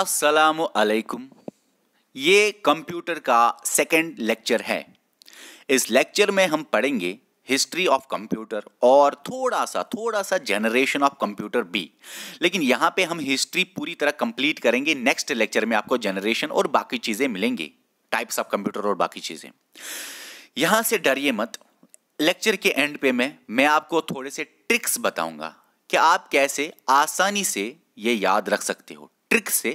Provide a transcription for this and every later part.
असलकुम ये कंप्यूटर का सेकंड लेक्चर है इस लेक्चर में हम पढ़ेंगे हिस्ट्री ऑफ कंप्यूटर और थोड़ा सा थोड़ा सा जनरेशन ऑफ कंप्यूटर भी लेकिन यहाँ पे हम हिस्ट्री पूरी तरह कंप्लीट करेंगे नेक्स्ट लेक्चर में आपको जनरेशन और बाकी चीज़ें मिलेंगी टाइप्स ऑफ कंप्यूटर और बाकी चीज़ें यहाँ से डरिए मत लेक्चर के एंड पे मैं मैं आपको थोड़े से ट्रिक्स बताऊंगा कि आप कैसे आसानी से ये याद रख सकते हो ट्रिक से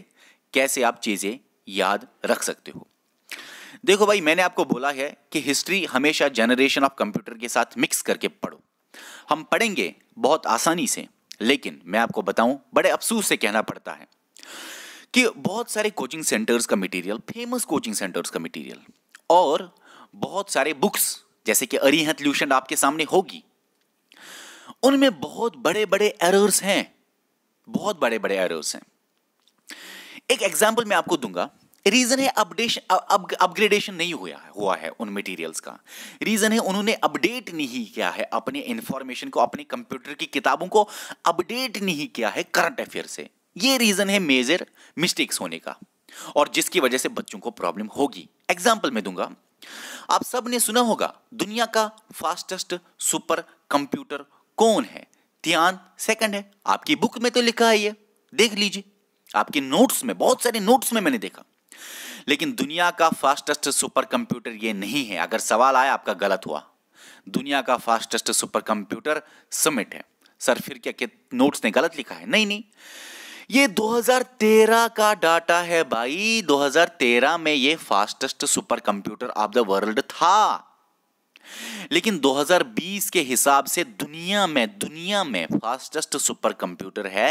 कैसे आप चीज़ें याद रख सकते हो देखो भाई मैंने आपको बोला है कि हिस्ट्री हमेशा जनरेशन ऑफ कंप्यूटर के साथ मिक्स करके पढ़ो हम पढ़ेंगे बहुत आसानी से लेकिन मैं आपको बताऊं बड़े अफसोस से कहना पड़ता है कि बहुत सारे कोचिंग सेंटर्स का मटेरियल फेमस कोचिंग सेंटर्स का मटेरियल और बहुत सारे बुक्स जैसे कि अरिहंत ल्यूशन आपके सामने होगी उनमें बहुत बड़े बड़े एरर्स हैं बहुत बड़े बड़े एरर्स हैं एक एग्जाम्पल मैं आपको दूंगा रीजन है अपडेशन अपग्रेडेशन uh, नहीं हुआ है हुआ है उन मटेरियल्स का रीजन है उन्होंने अपडेट नहीं किया है अपने इंफॉर्मेशन को अपने कंप्यूटर की किताबों को अपडेट नहीं किया है करंट अफेयर से ये रीजन है मेजर मिस्टेक्स होने का और जिसकी वजह से बच्चों को प्रॉब्लम होगी एग्जाम्पल में दूंगा आप सब ने सुना होगा दुनिया का फास्टेस्ट सुपर कंप्यूटर कौन है ध्यान सेकंड है आपकी बुक में तो लिखा है ये देख लीजिए आपके नोट्स में बहुत सारे नोट्स में मैंने देखा लेकिन दुनिया का फास्टेस्ट सुपर कंप्यूटर ये नहीं है अगर सवाल आया आपका गलत हुआ दुनिया का फास्टेस्ट सुपर कंप्यूटर समिट है सर फिर क्या, नोट्स ने गलत लिखा है नहीं नहीं ये 2013 का डाटा है भाई 2013 में ये fastest supercomputer of the world था लेकिन 2020 के हिसाब से दुनिया में दुनिया में फास्टेस्ट सुपर कंप्यूटर है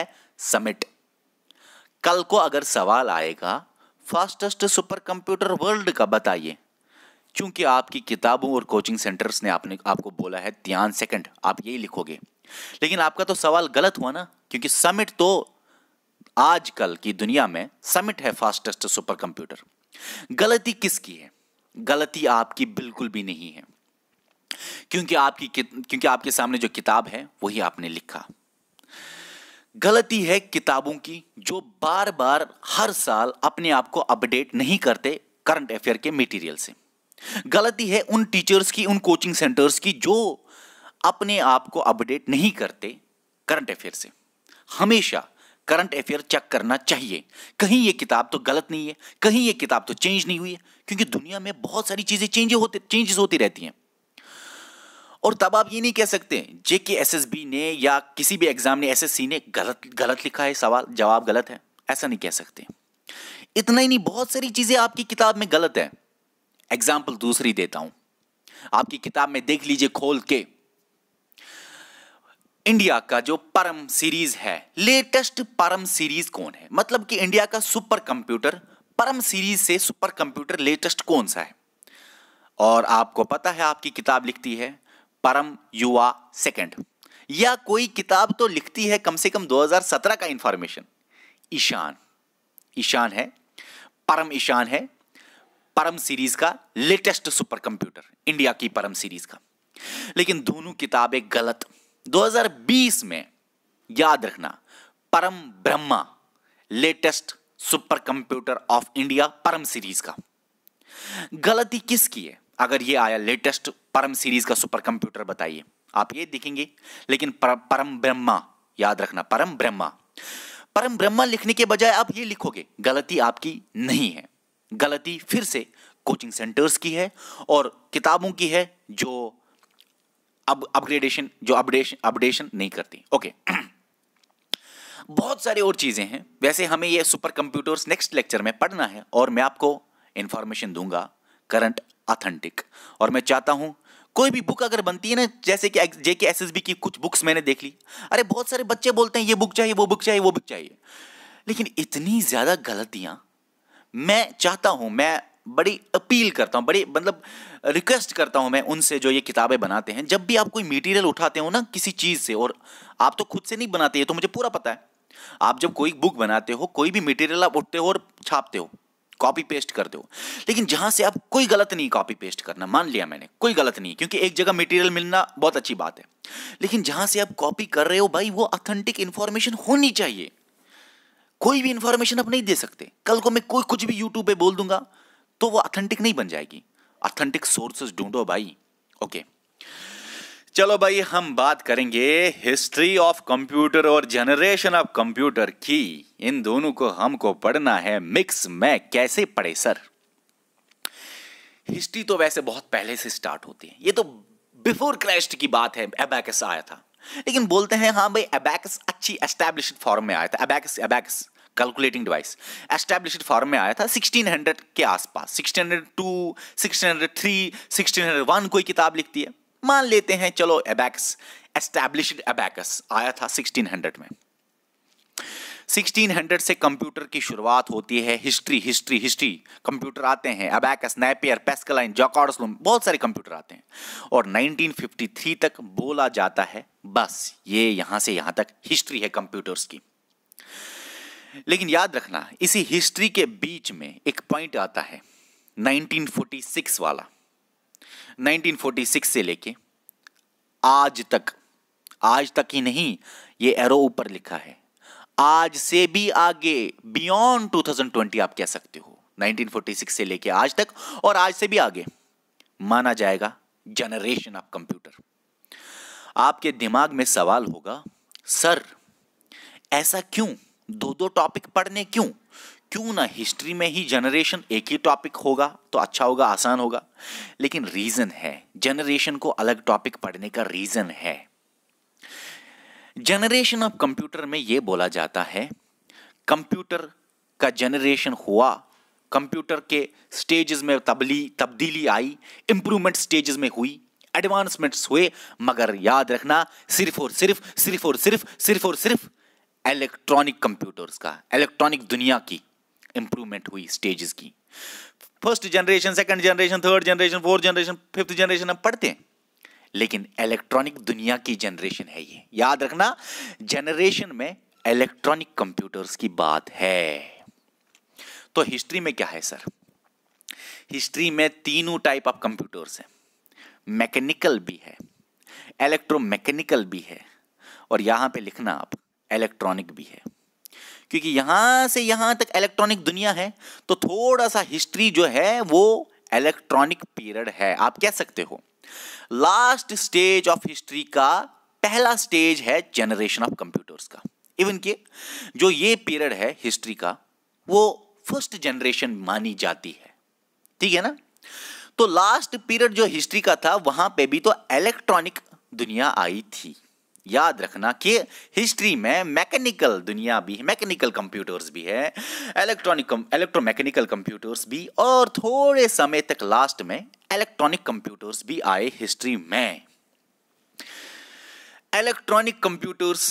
समिट कल को अगर सवाल आएगा फास्टेस्ट सुपर कंप्यूटर वर्ल्ड का बताइए क्योंकि आपकी किताबों और कोचिंग सेंटर्स ने आपने आपको बोला है ध्यान सेकंड आप यही लिखोगे लेकिन आपका तो सवाल गलत हुआ ना क्योंकि समिट तो आजकल की दुनिया में समिट है फास्टेस्ट सुपर कंप्यूटर गलती किसकी है गलती आपकी बिल्कुल भी नहीं है क्योंकि आपकी क्योंकि आपके सामने जो किताब है वही आपने लिखा गलती है किताबों की जो बार बार हर साल अपने आप को अपडेट नहीं करते करंट अफेयर के मटेरियल से गलती है उन टीचर्स की उन कोचिंग सेंटर्स की जो अपने आप को अपडेट नहीं करते करंट अफेयर से हमेशा करंट अफेयर चेक करना चाहिए कहीं ये किताब तो गलत नहीं है कहीं ये किताब तो चेंज नहीं हुई है क्योंकि दुनिया में बहुत सारी चीज़ें चेंज होते चेंजेस होती रहती हैं और तब आप ये नहीं कह सकते जे के एस ने या किसी भी एग्जाम ने सी ने गलत गलत लिखा है सवाल जवाब गलत है ऐसा नहीं कह सकते इतना ही नहीं बहुत सारी चीज़ें आपकी किताब में गलत है एग्जाम्पल दूसरी देता हूं आपकी किताब में देख लीजिए खोल के इंडिया का जो परम सीरीज है लेटेस्ट परम सीरीज कौन है मतलब कि इंडिया का सुपर कंप्यूटर परम सीरीज से सुपर कंप्यूटर लेटेस्ट कौन सा है और आपको पता है आपकी किताब लिखती है परम युवा सेकंड या कोई किताब तो लिखती है कम से कम 2017 का इंफॉर्मेशन ईशान ईशान है परम ईशान है परम सीरीज का लेटेस्ट सुपर कंप्यूटर इंडिया की परम सीरीज का लेकिन दोनों किताबें गलत 2020 में याद रखना Param Brahma latest supercomputer of India Param series का गलती किसकी है अगर ये आया लेटेस्ट परम सीरीज का सुपर कंप्यूटर बताइए आप ये दिखेंगे लेकिन पर, परम ब्रह्मा याद रखना परम ब्रह्मा परम ब्रह्मा लिखने के बजाय आप ये लिखोगे गलती आपकी नहीं है गलती फिर से कोचिंग सेंटर्स की है और किताबों की है जो अब अपग्रेडेशन जो अपडेशन अपडेशन नहीं करती ओके बहुत सारी और चीज़ें हैं वैसे हमें ये सुपर कंप्यूटर्स नेक्स्ट लेक्चर में पढ़ना है और मैं आपको इंफॉर्मेशन दूंगा करंट ऑथेंटिक और मैं चाहता हूं कोई भी बुक अगर बनती है ना जैसे कि जेके एस एस बी की कुछ बुक्स मैंने देख ली अरे बहुत सारे बच्चे बोलते हैं ये बुक चाहिए वो बुक चाहिए वो बुक चाहिए लेकिन इतनी ज़्यादा गलतियां मैं चाहता हूं मैं बड़ी अपील करता हूं बड़ी मतलब रिक्वेस्ट करता हूं मैं उनसे जो ये किताबें बनाते हैं जब भी आप कोई मटेरियल उठाते हो ना किसी चीज़ से और आप तो खुद से नहीं बनाते ये तो मुझे पूरा पता है आप जब कोई बुक बनाते हो कोई भी मटेरियल आप उठते हो और छापते हो कॉपी पेस्ट कर दो लेकिन जहां से आप कोई गलत नहीं कॉपी पेस्ट करना मान लिया मैंने कोई गलत नहीं क्योंकि एक जगह मटेरियल मिलना बहुत अच्छी बात है लेकिन जहां से आप कॉपी कर रहे हो भाई वो ऑथेंटिक इंफॉर्मेशन होनी चाहिए कोई भी इंफॉर्मेशन आप नहीं दे सकते कल को मैं कोई कुछ भी यूट्यूब पे बोल दूंगा तो वो ऑथेंटिक नहीं बन जाएगी ऑथेंटिक सोर्सेज ढूंढो भाई ओके okay. चलो भाई हम बात करेंगे हिस्ट्री ऑफ कंप्यूटर और जनरेशन ऑफ कंप्यूटर की इन दोनों को हमको पढ़ना है मिक्स में कैसे पढ़े सर हिस्ट्री तो वैसे बहुत पहले से स्टार्ट होती है ये तो बिफोर क्राइस्ट की बात है एबैकस आया था लेकिन बोलते हैं हाँ भाई एबैकस अच्छी एस्टैब्लिश फॉर्म में आया था abacus abacus calculating device establish form में आया था 1600 के आसपास 1602 1603 1601 कोई किताब लिखती है मान लेते हैं चलो एबैक्स एस्टैब्लिश्ड एबैकस आया था 1600 में 1600 से कंप्यूटर की शुरुआत होती है हिस्ट्री हिस्ट्री हिस्ट्री कंप्यूटर आते हैं अबैकस नैपियर पेस्कलाइन जॉकॉर्डस्लूम बहुत सारे कंप्यूटर आते हैं और 1953 तक बोला जाता है बस ये यहां से यहां तक हिस्ट्री है कंप्यूटर्स की लेकिन याद रखना इसी हिस्ट्री के बीच में एक पॉइंट आता है 1946 वाला 1946 से लेके आज तक आज तक ही नहीं ये एरो ऊपर लिखा है आज से भी आगे बियॉन्ड 2020 आप कह सकते हो 1946 से लेके आज तक और आज से भी आगे माना जाएगा जनरेशन ऑफ कंप्यूटर आपके दिमाग में सवाल होगा सर ऐसा क्यों दो दो टॉपिक पढ़ने क्यों क्यों ना हिस्ट्री में ही जनरेशन एक ही टॉपिक होगा तो अच्छा होगा आसान होगा लेकिन रीज़न है जनरेशन को अलग टॉपिक पढ़ने का रीज़न है जनरेशन ऑफ कंप्यूटर में यह बोला जाता है कंप्यूटर का जनरेशन हुआ कंप्यूटर के स्टेजेस में तबली तब्दीली आई इंप्रूवमेंट स्टेजेस में हुई एडवांसमेंट्स हुए मगर याद रखना सिर्फ और सिर्फ सिर्फ और सिर्फ सिर्फ और सिर्फ इलेक्ट्रॉनिक कंप्यूटर्स का इलेक्ट्रॉनिक दुनिया की इंप्रूवमेंट हुई स्टेजेस की first generation second generation third generation fourth generation fifth generation हम पढ़ते हैं लेकिन इलेक्ट्रॉनिक दुनिया की जनरेशन है ये याद रखना जनरेशन में इलेक्ट्रॉनिक कंप्यूटर्स की बात है तो हिस्ट्री में क्या है सर हिस्ट्री में तीनों टाइप ऑफ कंप्यूटर्स हैं मैकेनिकल भी है इलेक्ट्रोमैकेनिकल भी है और यहां पे लिखना आप इलेक्ट्रॉनिक भी है क्योंकि यहां से यहां तक इलेक्ट्रॉनिक दुनिया है तो थोड़ा सा हिस्ट्री जो है वो इलेक्ट्रॉनिक पीरियड है आप कह सकते हो लास्ट स्टेज ऑफ हिस्ट्री का पहला स्टेज है जनरेशन ऑफ कंप्यूटर्स का इवन के जो ये पीरियड है हिस्ट्री का वो फर्स्ट जनरेशन मानी जाती है ठीक है ना तो लास्ट पीरियड जो हिस्ट्री का था वहां पे भी तो इलेक्ट्रॉनिक दुनिया आई थी याद रखना कि हिस्ट्री में मैकेनिकल दुनिया भी मैकेनिकल कंप्यूटर्स भी है इलेक्ट्रॉनिक इलेक्ट्रोमैकेनिकल कंप्यूटर्स भी और थोड़े समय तक लास्ट में इलेक्ट्रॉनिक कंप्यूटर्स भी आए हिस्ट्री में इलेक्ट्रॉनिक कंप्यूटर्स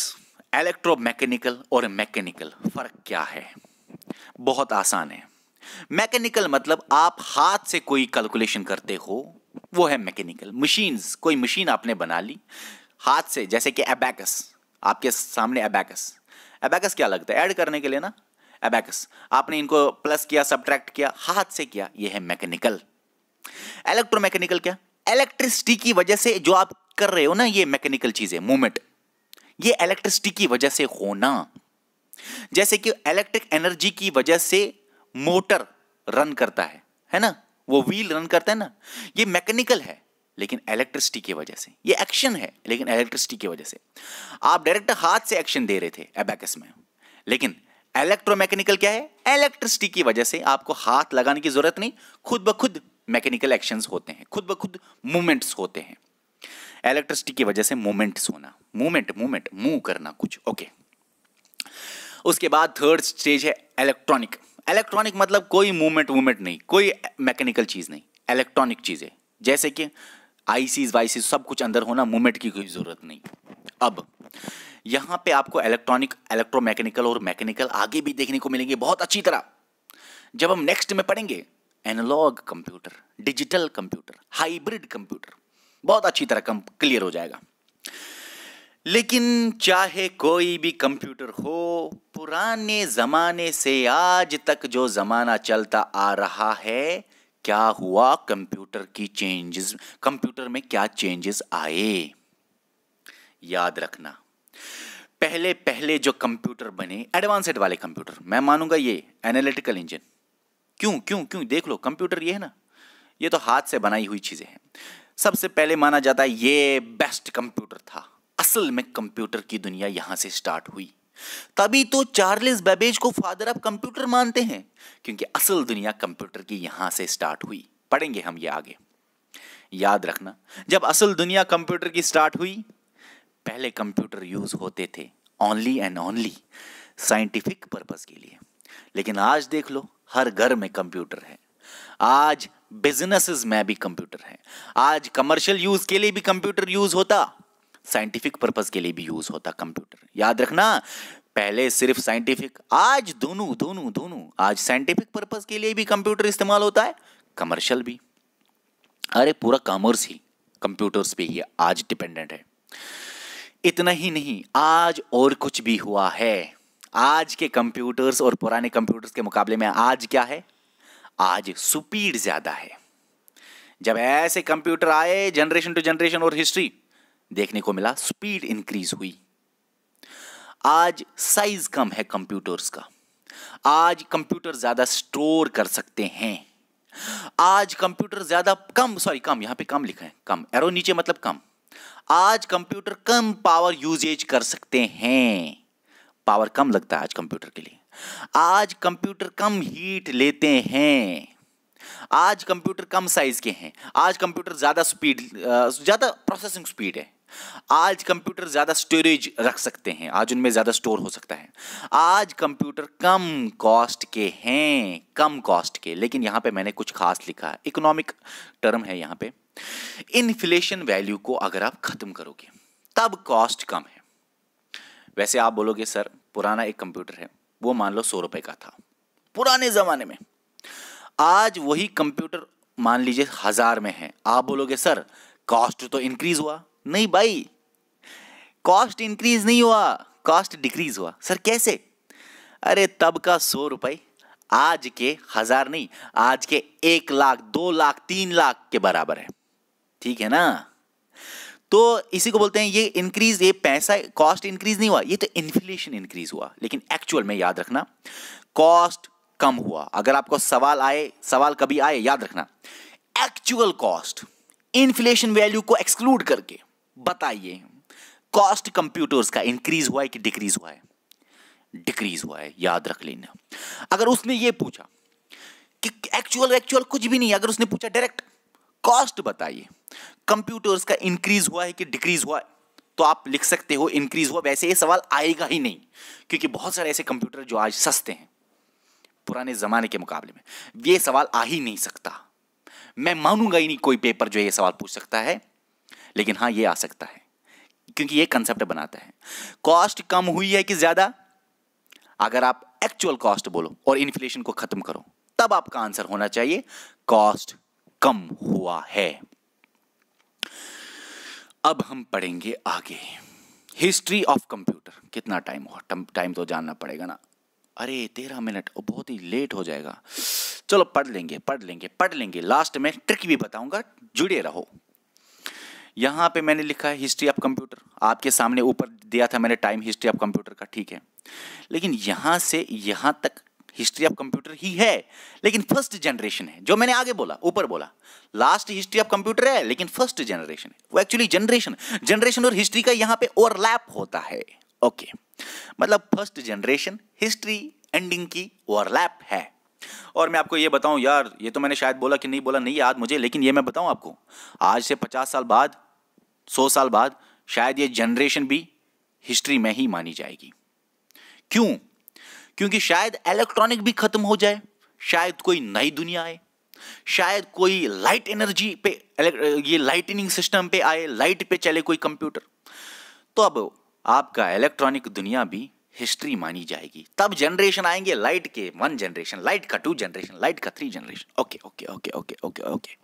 इलेक्ट्रोमैकेनिकल और मैकेनिकल फर्क क्या है बहुत आसान है मैकेनिकल मतलब आप हाथ से कोई कैलकुलेशन करते हो वो है मैकेनिकल मशीन्स कोई मशीन आपने बना ली हाथ से जैसे कि एबैकस आपके सामने एबैकस एबैकस क्या लगता है ऐड करने के लिए ना एबैकस आपने इनको प्लस किया सब्ट्रैक्ट किया हाथ से किया ये है मैकेनिकल इलेक्ट्रोमैकेनिकल क्या इलेक्ट्रिसिटी की वजह से जो आप कर रहे हो ना ये मैकेनिकल चीज है मूवमेंट ये इलेक्ट्रिसिटी की वजह से होना जैसे कि इलेक्ट्रिक एनर्जी की वजह से मोटर रन करता है है ना वो व्हील रन करता है ना ये मैकेनिकल है लेकिन इलेक्ट्रिसिटी की वजह से ये एक्शन है लेकिन इलेक्ट्रिसिटी की वजह से आप डायरेक्ट हाथ से एक्शन दे रहे थे एबैकस में लेकिन इलेक्ट्रोमैकेनिकल क्या है इलेक्ट्रिसिटी की वजह से आपको हाथ लगाने की जरूरत नहीं खुद ब खुद मैकेनिकल एक्शंस होते हैं खुद ब खुद मूवमेंट्स होते हैं इलेक्ट्रिसिटी की वजह से मूवमेंट्स होना मूवमेंट मूवमेंट मूव करना कुछ ओके उसके बाद थर्ड स्टेज है इलेक्ट्रॉनिक इलेक्ट्रॉनिक मतलब कोई मूवमेंट वूवमेंट नहीं कोई मैकेनिकल चीज़ नहीं इलेक्ट्रॉनिक चीज़ें जैसे कि आईसीज वाईसीज सब कुछ अंदर होना मूवमेंट की कोई ज़रूरत नहीं अब यहां पे आपको इलेक्ट्रॉनिक इलेक्ट्रोमैकेनिकल और मैकेनिकल आगे भी देखने को मिलेंगे बहुत अच्छी तरह जब हम नेक्स्ट में पढ़ेंगे analogue computer digital computer hybrid computer बहुत अच्छी तरह कम क्लियर हो जाएगा लेकिन चाहे कोई भी कंप्यूटर हो पुराने ज़माने से आज तक जो ज़माना चलता आ रहा है क्या हुआ कंप्यूटर की चेंजेस कंप्यूटर में क्या चेंजेस आए याद रखना पहले पहले जो कंप्यूटर बने एडवांसड वाले कंप्यूटर मैं मानूंगा ये एनालिटिकल इंजन क्यों क्यों क्यों देख लो कंप्यूटर ये है ना ये तो हाथ से बनाई हुई चीज़ें हैं सबसे पहले माना जाता है ये बेस्ट कंप्यूटर था असल में कंप्यूटर की दुनिया यहां से स्टार्ट हुई तभी तो चार्लिस बेबेज को फादर ऑफ कंप्यूटर मानते हैं क्योंकि असल दुनिया कंप्यूटर की यहां से स्टार्ट हुई पढ़ेंगे हम ये आगे याद रखना जब असल दुनिया कंप्यूटर की स्टार्ट हुई पहले कंप्यूटर यूज होते थे only and only scientific purpose के लिए लेकिन आज देख लो हर घर में कंप्यूटर है आज बिजनेसेस में भी कंप्यूटर है आज कमर्शियल यूज के लिए भी कंप्यूटर यूज होता साइंटिफिक पर्पज़ के लिए भी यूज़ होता कंप्यूटर याद रखना पहले सिर्फ साइंटिफिक आज दोनों दोनों दोनों आज साइंटिफिक पर्पज़ के लिए भी कंप्यूटर इस्तेमाल होता है कमर्शियल भी अरे पूरा कॉमर्स ही कंप्यूटर्स पे ही आज डिपेंडेंट है इतना ही नहीं आज और कुछ भी हुआ है आज के कंप्यूटर्स और पुराने कंप्यूटर्स के मुकाबले में आज क्या है आज स्पीड ज़्यादा है जब ऐसे कंप्यूटर आए जनरेशन टू जनरेशन और हिस्ट्री देखने को मिला स्पीड इंक्रीज हुई आज साइज कम है कंप्यूटर्स का आज कंप्यूटर ज्यादा स्टोर कर सकते हैं आज कंप्यूटर ज्यादा कम सॉरी कम यहां पे कम लिखा है कम एरो नीचे मतलब कम आज कंप्यूटर कम पावर यूजेज कर सकते हैं पावर कम लगता है आज कंप्यूटर के लिए आज कंप्यूटर कम हीट लेते हैं आज कंप्यूटर कम साइज के हैं आज कंप्यूटर ज़्यादा स्पीड ज़्यादा प्रोसेसिंग स्पीड है आज कंप्यूटर ज़्यादा स्टोरेज रख सकते हैं आज उनमें ज़्यादा स्टोर हो सकता है आज कंप्यूटर कम कॉस्ट के हैं कम कॉस्ट के लेकिन यहां पे मैंने कुछ खास लिखा है इकोनॉमिक टर्म है यहां पे इन्फ्लेशन वैल्यू को अगर आप ख़त्म करोगे तब कॉस्ट कम है वैसे आप बोलोगे सर पुराना एक कंप्यूटर है वो मान लो सौ रुपए का था पुराने ज़माने में आज वही कंप्यूटर मान लीजिए हज़ार में है आप बोलोगे सर कॉस्ट तो इंक्रीज़ हुआ नहीं भाई कॉस्ट इंक्रीज नहीं हुआ कॉस्ट डिक्रीज हुआ सर कैसे अरे तब का सौ रुपए आज के हजार नहीं आज के एक लाख दो लाख तीन लाख के बराबर है ठीक है ना तो इसी को बोलते हैं ये इंक्रीज ये पैसा कॉस्ट इंक्रीज नहीं हुआ ये तो इन्फ्लेशन इंक्रीज हुआ लेकिन एक्चुअल में याद रखना कॉस्ट कम हुआ अगर आपको सवाल आए सवाल कभी आए याद रखना एक्चुअल कॉस्ट इन्फ्लेशन वैल्यू को एक्सक्लूड करके बताइए कॉस्ट कंप्यूटर्स का इंक्रीज हुआ है कि डिक्रीज हुआ है डिक्रीज हुआ है याद रख लेना अगर उसने ये पूछा कि एक्चुअल एक्चुअल कुछ भी नहीं अगर उसने पूछा डायरेक्ट कॉस्ट बताइए कंप्यूटर्स का इंक्रीज हुआ है कि डिक्रीज हुआ है तो आप लिख सकते हो इंक्रीज हुआ वैसे ये सवाल आएगा ही नहीं क्योंकि बहुत सारे ऐसे कंप्यूटर जो आज सस्ते हैं पुराने ज़माने के मुकाबले में ये सवाल आ ही नहीं सकता मैं मानूंगा ही नहीं कोई पेपर जो ये सवाल पूछ सकता है लेकिन हाँ ये आ सकता है क्योंकि ये कंसेप्ट बनाता है कॉस्ट कम हुई है कि ज़्यादा अगर आप एक्चुअल कॉस्ट बोलो और इन्फ्लेशन को ख़त्म करो तब आपका आंसर होना चाहिए कॉस्ट कम हुआ है अब हम पढ़ेंगे आगे हिस्ट्री ऑफ कंप्यूटर कितना टाइम हो टाइम तो जानना पड़ेगा ना अरे तेरह मिनट और बहुत ही लेट हो जाएगा चलो पढ़ लेंगे पढ़ लेंगे पढ़ लेंगे लास्ट में ट्रिक भी बताऊंगा जुड़े रहो यहाँ पे मैंने लिखा है हिस्ट्री ऑफ कंप्यूटर आपके सामने ऊपर दिया था मैंने टाइम हिस्ट्री ऑफ कंप्यूटर का ठीक है लेकिन यहाँ से यहाँ तक हिस्ट्री ऑफ कंप्यूटर ही है लेकिन फर्स्ट जनरेशन है जो मैंने आगे बोला ऊपर बोला लास्ट हिस्ट्री ऑफ कंप्यूटर है लेकिन फर्स्ट जनरेशन है वो एक्चुअली जनरेशन जनरेशन और हिस्ट्री का यहाँ पे ओवरलैप होता है ओके मतलब फर्स्ट जनरेशन हिस्ट्री एंडिंग की ओवरलैप है और मैं आपको ये बताऊं यार ये तो मैंने शायद बोला कि नहीं बोला नहीं याद मुझे लेकिन ये मैं बताऊं आपको आज से पचास साल बाद सौ साल बाद शायद ये जनरेशन भी हिस्ट्री में ही मानी जाएगी क्यों क्योंकि शायद इलेक्ट्रॉनिक भी खत्म हो जाए शायद कोई नई दुनिया आए शायद कोई लाइट एनर्जी पे ये लाइटनिंग सिस्टम पे आए लाइट पे चले कोई कंप्यूटर तो अब आपका इलेक्ट्रॉनिक दुनिया भी हिस्ट्री मानी जाएगी तब जनरेशन आएंगे लाइट के वन जनरेशन लाइट का टू जनरेशन लाइट का three generation okay okay okay okay okay okay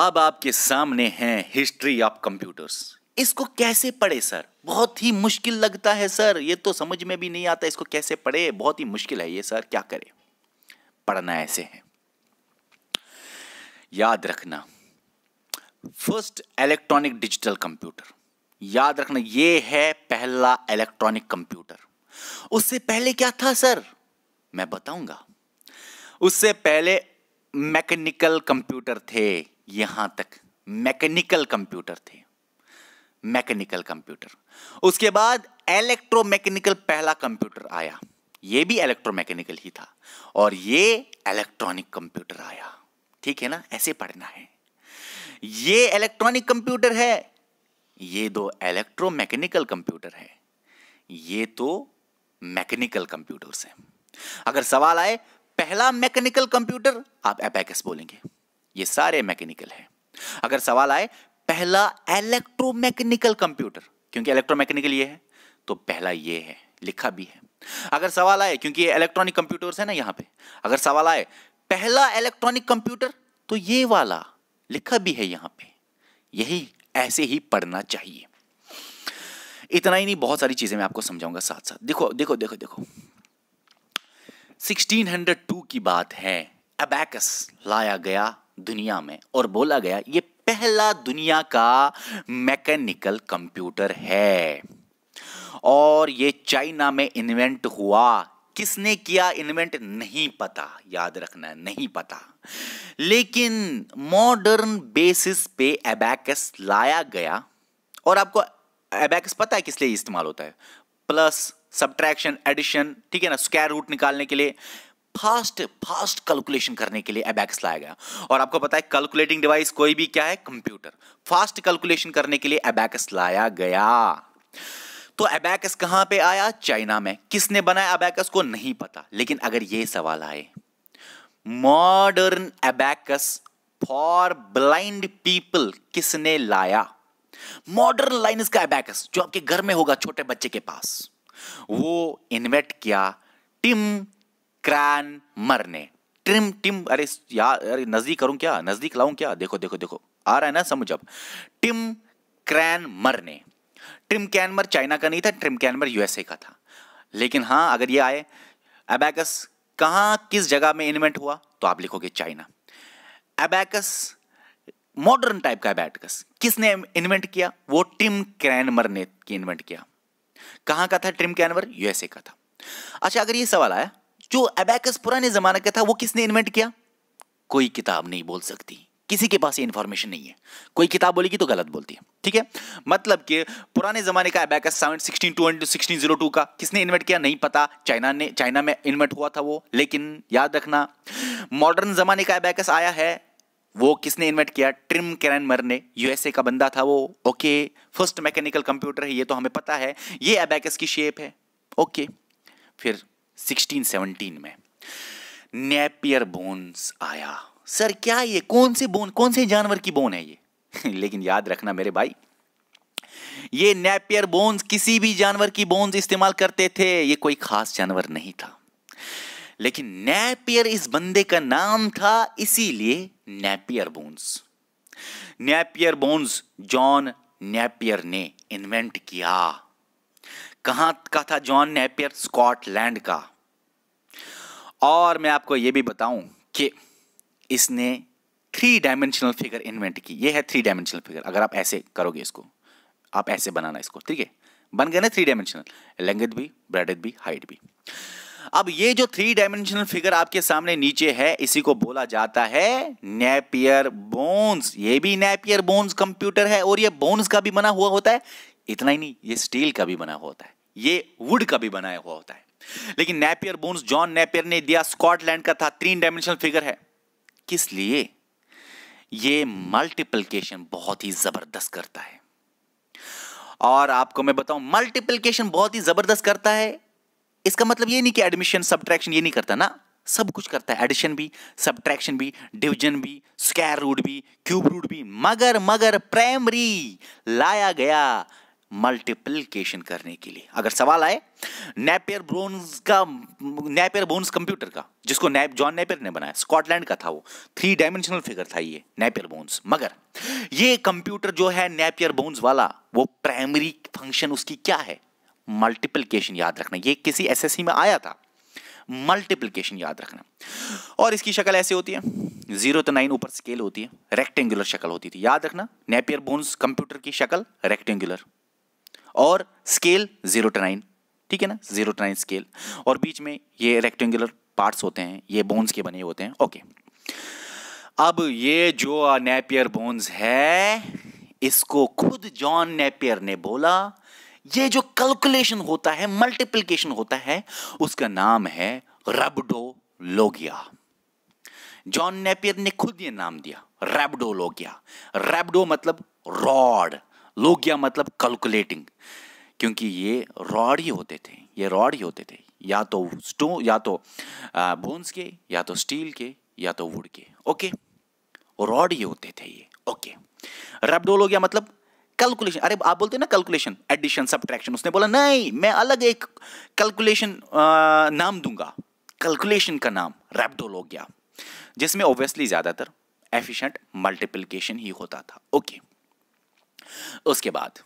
अब आपके सामने हैं हिस्ट्री ऑफ कंप्यूटर्स इसको कैसे पढ़े सर बहुत ही मुश्किल लगता है सर ये तो समझ में भी नहीं आता इसको कैसे पढ़े बहुत ही मुश्किल है ये सर क्या करें पढ़ना ऐसे है याद रखना फर्स्ट इलेक्ट्रॉनिक डिजिटल कंप्यूटर याद रखना ये है पहला इलेक्ट्रॉनिक कंप्यूटर उससे पहले क्या था सर मैं बताऊंगा उससे पहले मैकेनिकल कंप्यूटर थे यहां तक मैकेनिकल कंप्यूटर थे मैकेनिकल कंप्यूटर उसके बाद इलेक्ट्रोमैकेनिकल पहला कंप्यूटर आया ये भी इलेक्ट्रोमैकेनिकल ही था और ये इलेक्ट्रॉनिक कंप्यूटर आया ठीक है ना ऐसे पढ़ना है ये इलेक्ट्रॉनिक कंप्यूटर है ये दो इलेक्ट्रोमैकेनिकल कंप्यूटर है ये तो मैकेनिकल कंप्यूटर्स हैं अगर सवाल आए पहला मैकेनिकल कंप्यूटर आप एपैकस बोलेंगे ये सारे मैकेनिकल हैं अगर सवाल आए पहला इलेक्ट्रोमैकेनिकल कंप्यूटर क्योंकि इलेक्ट्रोमैकेनिकल ये है तो पहला ये है लिखा भी है अगर सवाल आए क्योंकि ये इलेक्ट्रॉनिक कंप्यूटर है ना यहां पे अगर सवाल आए पहला इलेक्ट्रॉनिक कंप्यूटर तो ये वाला लिखा भी है यहां पे यही ऐसे ही पढ़ना चाहिए इतना ही नहीं बहुत सारी चीजें मैं आपको समझाऊंगा साथ साथ देखो देखो देखो देखो 1602 की बात है अबैकस लाया गया दुनिया में और बोला गया ये पहला दुनिया का मैकेनिकल कंप्यूटर है और ये चाइना में इन्वेंट हुआ किसने किया इन्वेंट नहीं पता याद रखना नहीं पता लेकिन मॉडर्न बेसिस पे एबैकस लाया गया और आपको एबैकस पता है किस लिए इस्तेमाल होता है प्लस सब्ट्रैक्शन एडिशन ठीक है ना स्क्वायर रूट निकालने के लिए फास्ट फास्ट कैलकुलेशन करने के लिए एबैक्स लाया गया और आपको पता है कैलकुलेटिंग डिवाइस कोई भी क्या है कंप्यूटर फास्ट कैलकुलेशन करने के लिए एबैक्स लाया गया तो एबैक्स कहां पे आया चाइना में किसने बनाया अबैकस को नहीं पता लेकिन अगर ये सवाल आए modern abacus for blind people किसने लाया मॉडर्न लाइन का अबैकस जो आपके घर में होगा छोटे बच्चे के पास वो इन्वेट किया टिम क्रैन ने ट्रिम टिम अरे यार अरे नजदीक करूं क्या नजदीक लाऊं क्या देखो देखो देखो आ रहा है ना समझ अब टिम क्रैन ने ट्रिम कैनमर चाइना का नहीं था ट्रिम कैनमर यूएसए का था लेकिन हाँ अगर ये आए अबैकस कहाँ किस जगह में इन्वेंट हुआ तो आप लिखोगे चाइना एबैकस मॉडर्न टाइप का एबैटकस किसने इन्वेंट किया वो टिम क्रैनमर ने इन्वेंट किया कहाँ का था ट्रिम कैनमर यूएसए का था अच्छा अगर ये सवाल आया जो अबैकस पुराने जमाने का था वो किसने इन्वेंट किया कोई किताब नहीं बोल सकती किसी के पास ये इंफॉर्मेशन नहीं है कोई किताब बोलेगी तो गलत बोलती है ठीक है मतलब कि पुराने जमाने का abacus seven sixteen to sixteen zero two का किसने इन्वेंट किया नहीं पता चाइना ने चाइना में इन्वेंट हुआ था वो लेकिन याद रखना मॉडर्न जमाने का अबैकस आया है वो किसने इन्वेंट किया ट्रिम कैरनमर ने यूएसए का बंदा था वो ओके फर्स्ट मैकेनिकल कंप्यूटर है ये तो हमें पता है ये अबैकस की शेप है ओके फिर 1617 में नेपियर बोन्स आया सर क्या ये कौन से बोन कौन से जानवर की बोन है ये लेकिन याद रखना मेरे भाई ये नेपियर बोन्स किसी भी जानवर की बोन्स इस्तेमाल करते थे ये कोई खास जानवर नहीं था लेकिन नेपियर इस बंदे का नाम था इसीलिए Napier bones Napier bones John Napier ने इन्वेंट किया कहां का था जॉन नेपियर स्कॉटलैंड का और मैं आपको यह भी बताऊं कि इसने थ्री डायमेंशनल फिगर इन्वेंट की ये है थ्री डायमेंशनल फिगर अगर आप ऐसे करोगे इसको आप ऐसे बनाना इसको ठीक है बन गए ना थ्री डायमेंशनल लेंगथ भी ब्रेडथ भी हाइट भी अब ये जो थ्री डायमेंशनल फिगर आपके सामने नीचे है इसी को बोला जाता है नेपियर बोन्स ये भी नेपियर बोन्स कंप्यूटर है और ये बोन्स का भी बना हुआ होता है इतना ही नहीं ये स्टील का भी बना हुआ होता है ये वुड का भी बनाया हुआ होता है लेकिन नेपियर बोन्स जॉन नेपियर ने दिया स्कॉटलैंड का था तीन डायमेंशनल फिगर है किस लिए ये मल्टीप्लिकेशन बहुत ही जबरदस्त करता है और आपको मैं बताऊं मल्टीप्लिकेशन बहुत ही जबरदस्त करता है इसका मतलब ये नहीं कि एडमिशन सब्ट्रैक्शन ये नहीं करता ना सब कुछ करता है एडिशन भी सब्ट्रैक्शन भी डिवीजन भी स्क्वायर रूट भी क्यूब रूट भी मगर मगर प्राइमरी लाया गया मल्टीप्लीकेशन करने के लिए अगर सवाल आए नेपियर ब्रोन्स का नेपियर बोन्स कंप्यूटर का जिसको नेप, जॉन नेपियर ने बनाया स्कॉटलैंड का था वो थ्री डायमेंशनल फिगर था ये नेपियर बोन्स मगर ये कंप्यूटर जो है नेपियर बोन्स वाला वो प्राइमरी फंक्शन उसकी क्या है मल्टीप्लीकेशन याद रखना ये किसी सी में आया था मल्टीप्लीकेशन याद रखना और इसकी शक्ल ऐसे होती है जीरो तो नाइन ऊपर स्केल होती है रेक्टेंगुलर शक्ल होती थी याद रखना नेपियर बोन्स कंप्यूटर की शक्ल रेक्टेंगुलर और स्केल जीरो टू नाइन ठीक है ना जीरो टू नाइन स्केल और बीच में ये रेक्टेंगुलर पार्ट्स होते हैं ये बोन्स के बने होते हैं ओके अब ये जो नेपियर बोन्स है इसको खुद जॉन नेपियर ने बोला ये जो कैलकुलेशन होता है मल्टीप्लिकेशन होता है उसका नाम है रबडोलोगिया जॉन नेपियर ने खुद ये नाम दिया रेबडोलोगिया रेबडो मतलब रॉड गया मतलब कैलकुलेटिंग क्योंकि ये रॉड ही होते थे ये रॉड ही होते थे या तो स्टो या तो बोन्स के या तो स्टील के या तो वुड के ओके रॉड ही होते थे ये ओके रबडोल हो गया मतलब कैलकुलेशन अरे आप बोलते हैं ना कैलकुलेशन एडिशन सब्ट्रैक्शन उसने बोला नहीं मैं अलग एक कैलकुलेशन नाम दूंगा कैलकुलेशन का नाम रैपडोल हो गया जिसमें ऑब्वियसली ज़्यादातर एफिशिएंट मल्टीप्लिकेशन ही होता था ओके okay. उसके बाद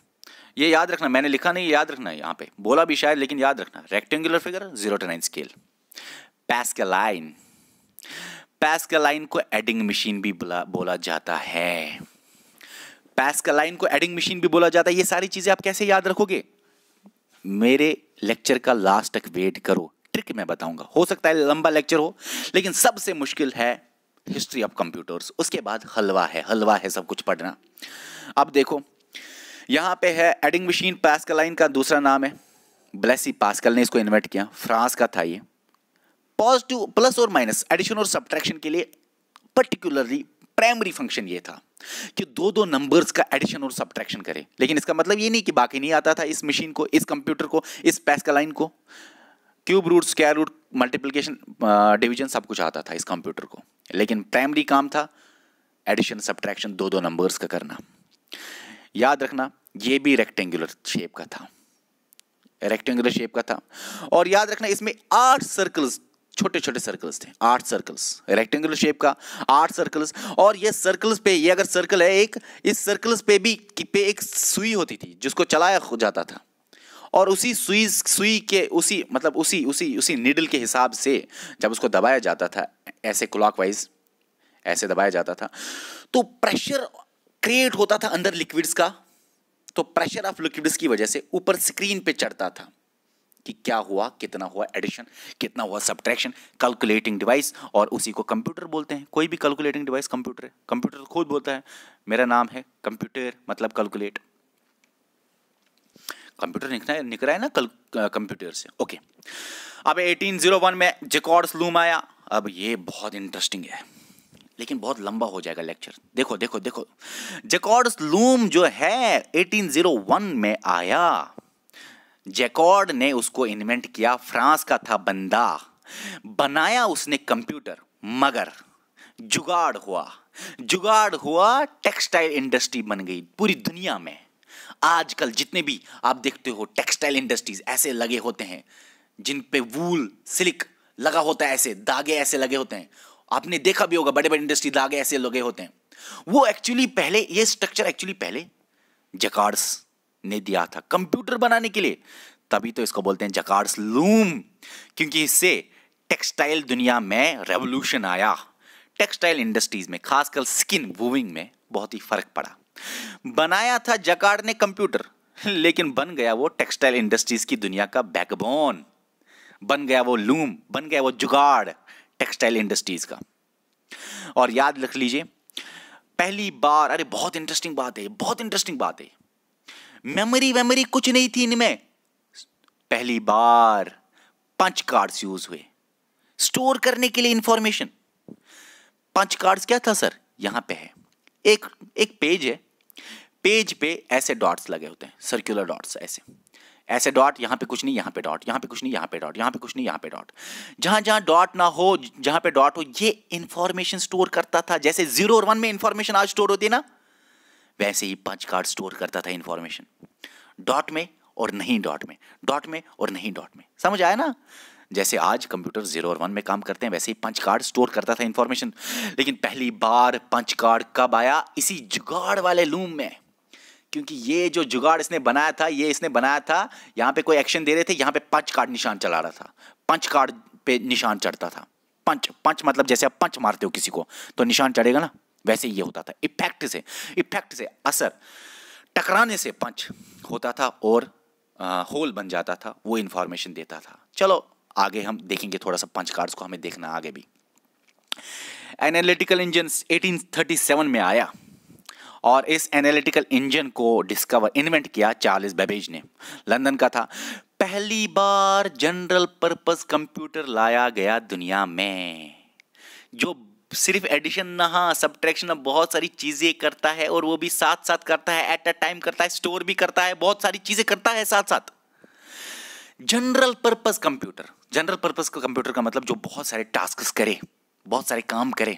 ये याद रखना मैंने लिखा नहीं याद रखना यहाँ पे बोला भी शायद लेकिन याद रखना rectangular figure zero to nine scale Pascaline Pascaline को एडिंग मशीन भी बोला बोला जाता है पैस्कलाइन को एडिंग मशीन भी बोला जाता है ये सारी चीज़ें आप कैसे याद रखोगे मेरे लेक्चर का लास्ट तक वेट करो ट्रिक मैं बताऊंगा हो सकता है लंबा लेक्चर हो लेकिन सबसे मुश्किल है हिस्ट्री ऑफ कंप्यूटर्स उसके बाद हलवा है हलवा है सब कुछ पढ़ना अब देखो यहाँ पे है एडिंग मशीन पास्कलाइन का दूसरा नाम है ब्लेसी पास्कल ने इसको इन्वेंट किया फ्रांस का था ये पॉजिटिव प्लस और माइनस एडिशन और सब्ट्रैक्शन के लिए पर्टिकुलरली प्राइमरी फंक्शन ये था कि दो दो नंबर्स का एडिशन और सब्ट्रैक्शन करें लेकिन इसका मतलब ये नहीं कि बाकी नहीं आता था इस मशीन को इस कंप्यूटर को इस पैस्कलाइन को cube root square root multiplication division सब कुछ आता था इस कंप्यूटर को लेकिन प्राइमरी काम था एडिशन सब्ट्रैक्शन दो दो नंबर्स का करना याद रखना ये भी रेक्टेंगुलर शेप का था रेक्टेंगुलर शेप का था और याद रखना इसमें आठ सर्कल्स छोटे छोटे सर्कल्स थे आठ सर्कल्स रेक्टेंगुलर शेप का आठ सर्कल्स और ये सर्कल्स पे ये अगर सर्कल है एक इस सर्कल्स पे भी पे एक सुई होती थी जिसको चलाया जाता था और उसी सुई सुई के उसी मतलब उसी उसी उसी निडल के हिसाब से जब उसको दबाया जाता था ऐसे क्लॉकवाइज ऐसे दबाया जाता था तो प्रेशर क्रिएट होता था अंदर लिक्विड्स का तो प्रेशर ऑफ लिक्विड्स की वजह से ऊपर स्क्रीन पे चढ़ता था कि क्या हुआ कितना हुआ एडिशन कितना हुआ सब्ट्रैक्शन कैलकुलेटिंग डिवाइस और उसी को कंप्यूटर बोलते हैं कोई भी कैलकुलेटिंग डिवाइस कंप्यूटर है कंप्यूटर तो खुद बोलता है मेरा नाम है कंप्यूटर मतलब कैलकुलेट कंप्यूटर निकला है निकला है ना कल कंप्यूटर से ओके अब 1801 में जेकॉर्ड्स लूम आया अब ये बहुत इंटरेस्टिंग है लेकिन बहुत लंबा हो जाएगा लेक्चर देखो देखो देखो जेकॉर्ड्स लूम जो है 1801 में आया जेकॉर्ड ने उसको इन्वेंट किया फ्रांस का था बंदा बनाया उसने कंप्यूटर मगर जुगाड़ हुआ जुगाड़ हुआ टेक्सटाइल इंडस्ट्री बन गई पूरी दुनिया में आजकल जितने भी आप देखते हो टेक्सटाइल इंडस्ट्रीज ऐसे लगे होते हैं जिन पे वूल सिल्क लगा होता है ऐसे दागे ऐसे लगे होते हैं आपने देखा भी होगा बड़े बड़े इंडस्ट्री धागे ऐसे लगे होते हैं वो एक्चुअली पहले ये स्ट्रक्चर एक्चुअली पहले जकार्ड्स ने दिया था कंप्यूटर बनाने के लिए तभी तो इसको बोलते हैं जकार्ड्स लूम क्योंकि इससे टेक्सटाइल दुनिया में रेवोल्यूशन आया टेक्सटाइल इंडस्ट्रीज में खासकर स्किन वूविंग में बहुत ही फर्क पड़ा बनाया था जकार्ड ने कंप्यूटर लेकिन बन गया वो टेक्सटाइल इंडस्ट्रीज की दुनिया का बैकबोन बन गया वो लूम बन गया वो जुगाड़ टेक्सटाइल इंडस्ट्रीज़ का और याद रख लीजिए पहली बार अरे बहुत इंटरेस्टिंग बात है बहुत इंटरेस्टिंग बात है मेमोरी वेमोरी कुछ नहीं थी इनमें पहली बार पंच कार्ड्स यूज हुए स्टोर करने के लिए इंफॉर्मेशन पंच कार्ड्स क्या था सर यहां पे है एक एक पेज है पेज पे ऐसे डॉट्स लगे होते हैं सर्कुलर डॉट्स ऐसे ऐसे डॉट यहाँ पे कुछ नहीं यहाँ पे डॉट यहाँ पे कुछ नहीं यहाँ पे डॉट यहाँ पे कुछ नहीं यहाँ पे डॉट जहाँ जहाँ डॉट ना हो जहाँ पे डॉट हो ये इन्फॉर्मेशन स्टोर करता था जैसे जीरो और वन में इन्फॉर्मेशन आज स्टोर होती है ना वैसे ही पंच कार्ड स्टोर करता था इन्फॉर्मेशन डॉट में और नहीं डॉट में डॉट में और नहीं डॉट में समझ आया ना जैसे आज कंप्यूटर जीरो और वन में काम करते हैं वैसे ही पंच कार्ड स्टोर करता था इन्फॉर्मेशन लेकिन पहली बार पंच कार्ड कब आया इसी जुगाड़ वाले लूम में क्योंकि ये जो जुगाड़ इसने बनाया था ये इसने बनाया था यहाँ पे कोई एक्शन दे रहे थे यहाँ पे पंच कार्ड निशान चला रहा था पंच कार्ड पे निशान चढ़ता था पंच पंच मतलब जैसे आप पंच मारते हो किसी को तो निशान चढ़ेगा ना वैसे ये होता था इफेक्ट से इफेक्ट से असर टकराने से पंच होता था और आ, होल बन जाता था वो इन्फॉर्मेशन देता था चलो आगे हम देखेंगे थोड़ा सा पंच कार्ड्स को हमें देखना आगे भी एनालिटिकल इंजन 1837 में आया और इस एनालिटिकल इंजन को डिस्कवर इन्वेंट किया चार्ल्स बेबेज ने लंदन का था पहली बार जनरल पर्पस कंप्यूटर लाया गया दुनिया में जो सिर्फ एडिशन ना सब्ट्रैक्शन हाँ, बहुत सारी चीज़ें करता है और वो भी साथ साथ करता है एट अ टाइम करता है स्टोर भी करता है बहुत सारी चीज़ें करता है साथ साथ general purpose computer general purpose का कंप्यूटर का मतलब जो बहुत सारे टास्क करे बहुत सारे काम करे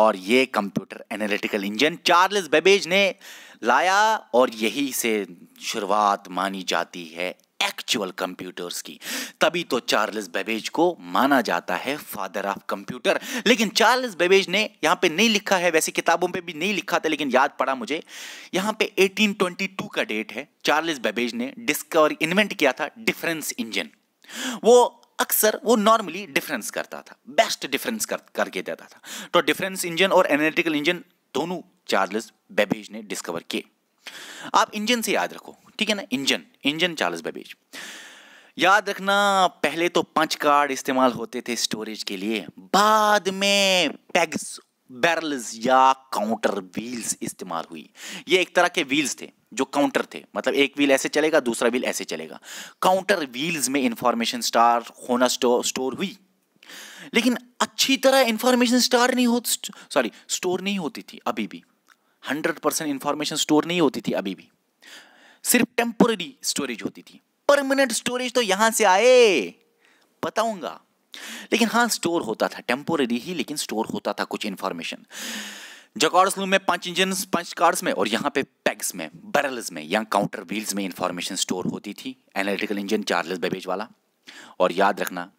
और ये computer analytical engine Charles Babbage ने लाया और यही से शुरुआत मानी जाती है एक्चुअल कंप्यूटर्स की तभी तो चार्ल्स बेबेज को माना जाता है फादर ऑफ कंप्यूटर लेकिन चार्ल्स बेबेज ने यहाँ पे नहीं लिखा है वैसे किताबों पे भी नहीं लिखा था लेकिन याद पड़ा मुझे यहाँ पे 1822 का डेट है चार्ल्स बेबेज ने डिस्कवर इन्वेंट किया था डिफरेंस इंजन वो अक्सर वो नॉर्मली डिफरेंस करता था बेस्ट डिफरेंस कर करके देता था तो डिफरेंस इंजन और एनालिटिकल इंजन दोनों चार्ल्स बेबेज ने डिस्कवर किए आप इंजन से याद रखो ठीक है ना इंजन इंजन चार्ल्स बेबेज याद रखना पहले तो पंच कार्ड इस्तेमाल होते थे स्टोरेज के लिए बाद में पैग्स बैरल्स या काउंटर व्हील्स इस्तेमाल हुई ये एक तरह के व्हील्स थे जो काउंटर थे मतलब एक व्हील ऐसे चलेगा दूसरा व्हील ऐसे चलेगा काउंटर व्हील्स में इंफॉर्मेशन स्टार होना स्टोर हुई लेकिन अच्छी तरह इंफॉर्मेशन स्टार नहीं हो सॉरी स्टोर नहीं होती थी अभी भी हंड्रेड परसेंट इंफॉर्मेशन स्टोर नहीं होती थी अभी भी सिर्फ टेम्पोरि स्टोरेज होती थी परमानेंट स्टोरेज तो यहां से आए बताऊंगा लेकिन हाँ स्टोर होता था टेम्पोरेरी ही लेकिन स्टोर होता था कुछ इन्फॉर्मेशन जकॉर्ड्स लूम में पांच इंजन पांच कार्स में और यहाँ पे पैग्स में बैरल्स में या काउंटर व्हील्स में इंफॉर्मेशन स्टोर होती थी एनालिटिकल इंजन चार्लस बेबेज वाला और याद रखना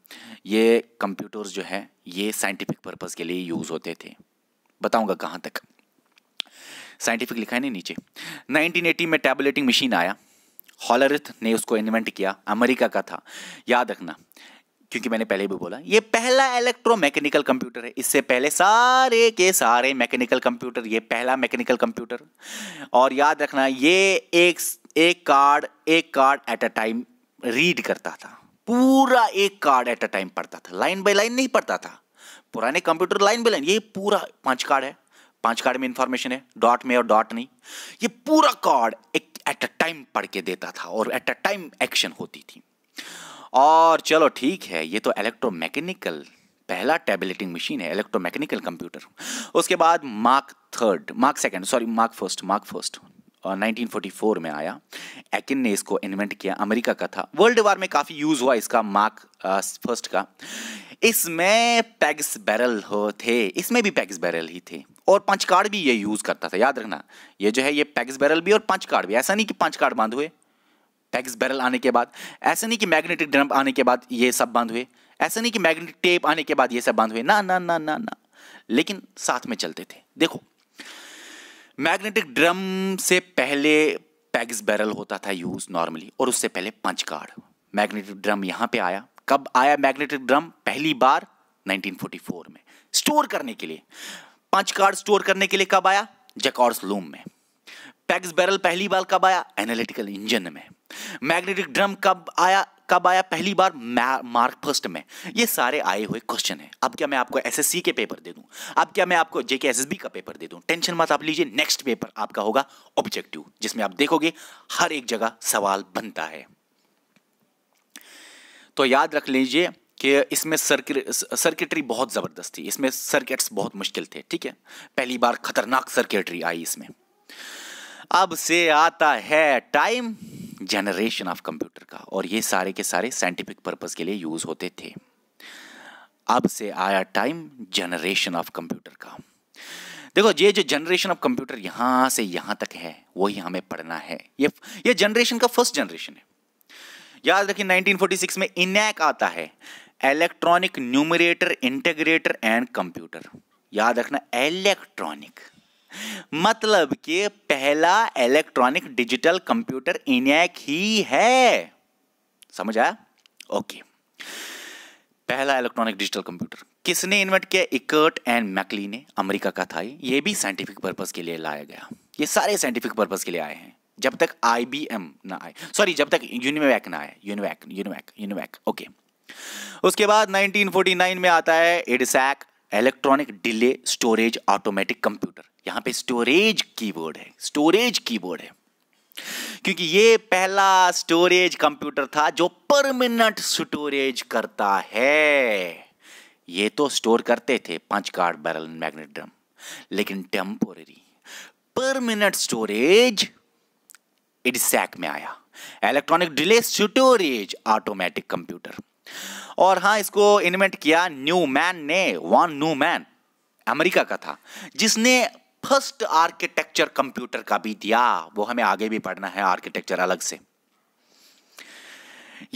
ये कंप्यूटर्स जो है ये साइंटिफिक पर्पज़ के लिए यूज़ होते थे बताऊँगा कहाँ तक साइंटिफिक लिखा है नहीं नीचे 1980 में टैबलेटिंग मशीन आया हॉलरिथ ने उसको इन्वेंट किया अमेरिका का था याद रखना क्योंकि मैंने पहले भी बोला ये पहला इलेक्ट्रोमैकेनिकल कंप्यूटर है इससे पहले सारे के सारे मैकेनिकल कंप्यूटर ये पहला मैकेनिकल कंप्यूटर और याद रखना ये एक एक कार्ड एक card at a time read करता था पूरा एक कार्ड एट अ टाइम पढ़ता था लाइन बाय लाइन नहीं पढ़ता था पुराने कंप्यूटर लाइन बाय लाइन ये पूरा पांच कार्ड है पांच कार्ड में इंफॉर्मेशन है डॉट में और डॉट नहीं ये पूरा कार्ड एक एट अ टाइम पढ़ के देता था और एट अ टाइम एक्शन होती थी और चलो ठीक है ये तो इलेक्ट्रोमैकेनिकल पहला टैबलेटिंग मशीन है इलेक्ट्रोमैकेनिकल कंप्यूटर उसके बाद Mark third Mark second sorry Mark first Mark first और 1944 में आया एकिन ने इसको इन्वेंट किया अमेरिका का था वर्ल्ड वार में काफ़ी यूज़ हुआ इसका मार्क फर्स्ट uh, का इसमें पैग्स बैरल हो थे इसमें भी पैग्स बैरल ही थे और पंच कार्ड भी ये यूज़ करता था याद रखना ये जो है ये पैग्स बैरल भी और पंच कार्ड भी ऐसा नहीं कि पंच कार्ड बांध हुए टैक्स बैरल आने के बाद ऐसा नहीं कि मैग्नेटिक ड्रम आने के बाद ये सब बंद हुए ऐसा नहीं कि मैग्नेटिक टेप आने के बाद ये सब बंद हुए ना ना ना ना ना लेकिन साथ में चलते थे देखो मैग्नेटिक ड्रम से पहले पैग्स बैरल होता था यूज नॉर्मली और उससे पहले पंच कार्ड मैग्नेटिक ड्रम यहाँ पे आया कब आया मैग्नेटिक ड्रम पहली बार 1944 में स्टोर करने के लिए पंच कार्ड स्टोर करने के लिए कब आया जकॉर्स लूम में पैक्स बैरल पहली बार कब आया एनालिटिकल इंजन में मैग्नेटिक ड्रम कब आया कब आया पहली बार मार्क फर्स्ट में ये सारे आए हुए क्वेश्चन हैं अब क्या मैं आपको एसएससी के पेपर दे दूं अब क्या मैं आपको जेके एसएसबी का पेपर दे दूं टेंशन मत आप लीजिए नेक्स्ट पेपर आपका होगा ऑब्जेक्टिव जिसमें आप देखोगे हर एक जगह सवाल बनता है तो याद रख लीजिए कि इसमें सर्किटरी बहुत ज़बरदस्त थी इसमें सर्किट्स बहुत मुश्किल थे ठीक है पहली बार खतरनाक सर्किटरी आई इसमें अब से आता है टाइम जनरेशन ऑफ कंप्यूटर का और ये सारे के सारे साइंटिफिक पर्पज़ के लिए यूज़ होते थे अब से आया टाइम जनरेशन ऑफ कंप्यूटर का देखो ये जो जनरेशन ऑफ कंप्यूटर यहां से यहां तक है वही हमें पढ़ना है ये ये जनरेशन का फर्स्ट जनरेशन है याद रखिए 1946 में इनैक आता है electronic numerator integrator and computer याद रखना इलेक्ट्रॉनिक मतलब कि पहला इलेक्ट्रॉनिक डिजिटल कंप्यूटर इनैक ही है समझ आया ओके पहला इलेक्ट्रॉनिक डिजिटल कंप्यूटर किसने इन्वेंट किया इकर्ट एंड मैकली ने अमेरिका का था ये भी साइंटिफिक पर्पज के लिए लाया गया ये सारे साइंटिफिक पर्पज के लिए आए हैं जब तक आईबीएम ना आए सॉरी जब तक यूनिवैक ना आए यूनिवैक यूनिवैक यूनिवैक ओके उसके बाद 1949 में आता है EDSAC electronic delay storage automatic computer यहां पे स्टोरेज कीबोर्ड है स्टोरेज कीबोर्ड है क्योंकि ये पहला स्टोरेज कंप्यूटर था जो परमानेंट स्टोरेज करता है ये तो स्टोर करते थे पांच कार्ड बैरल मैग्नेट ड्रम लेकिन टेम्पोरेरी परमानेंट स्टोरेज इडसैक में आया electronic delay storage automatic computer और हां इसको इन्वेंट किया न्यू मैन ने वॉन न्यू मैन अमेरिका का था जिसने फर्स्ट आर्किटेक्चर कंप्यूटर का भी दिया वो हमें आगे भी पढ़ना है आर्किटेक्चर अलग से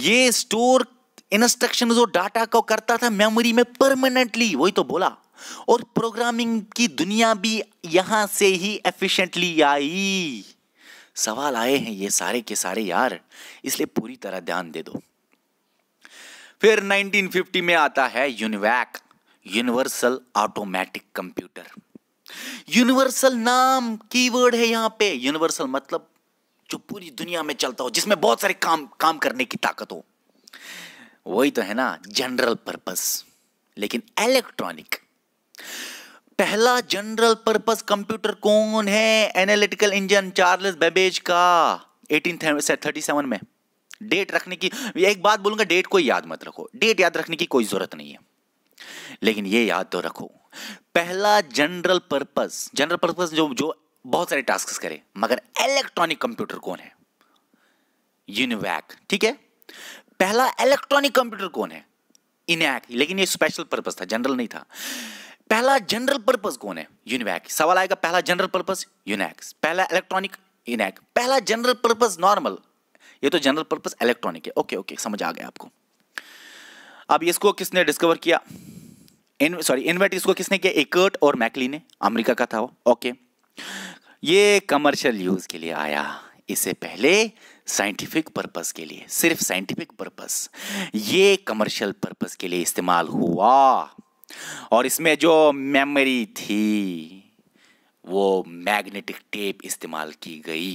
ये स्टोर इंस्ट्रक्शन जो डाटा को करता था मेमोरी में परमानेंटली वही तो बोला और प्रोग्रामिंग की दुनिया भी यहां से ही एफिशिएंटली आई सवाल आए हैं ये सारे के सारे यार इसलिए पूरी तरह ध्यान दे दो फिर 1950 में आता है UNIVAC universal automatic computer universal नाम कीवर्ड है यहां पे यूनिवर्सल मतलब जो पूरी दुनिया में चलता हो जिसमें बहुत सारे काम काम करने की ताकत हो वही तो है ना जनरल पर्पस लेकिन इलेक्ट्रॉनिक पहला जनरल पर्पस कंप्यूटर कौन है एनालिटिकल इंजन चार्ल्स बेबेज का एटीन सेवन में डेट रखने की एक बात बोलूंगा डेट कोई याद मत रखो डेट याद रखने की कोई जरूरत नहीं है लेकिन ये याद तो रखो पहला जनरल पर्पस जनरल पर्पस जो जो बहुत सारे टास्क करे मगर इलेक्ट्रॉनिक कंप्यूटर कौन है यूनिवैक ठीक है पहला इलेक्ट्रॉनिक कंप्यूटर कौन है इनैक लेकिन ये स्पेशल पर्पस था जनरल नहीं था पहला जनरल पर्पस कौन है यूनिवैक सवाल आएगा पहला जनरल पर्पस यूनैक्स पहला इलेक्ट्रॉनिक इनैक पहला जनरल पर्पस नॉर्मल ये तो जनरल पर्पस इलेक्ट्रॉनिक है ओके ओके समझ आ गया आपको अब इसको किसने डिस्कवर किया इन सॉरी इन्वर्ट इसको किसने किया एकर्ट और मैकली ने अमेरिका का था वो ओके ये कमर्शियल यूज के लिए आया इससे पहले साइंटिफिक पर्पस के लिए सिर्फ साइंटिफिक पर्पस ये कमर्शियल पर्पस के लिए इस्तेमाल हुआ और इसमें जो मेमोरी थी वो मैग्नेटिक टेप इस्तेमाल की गई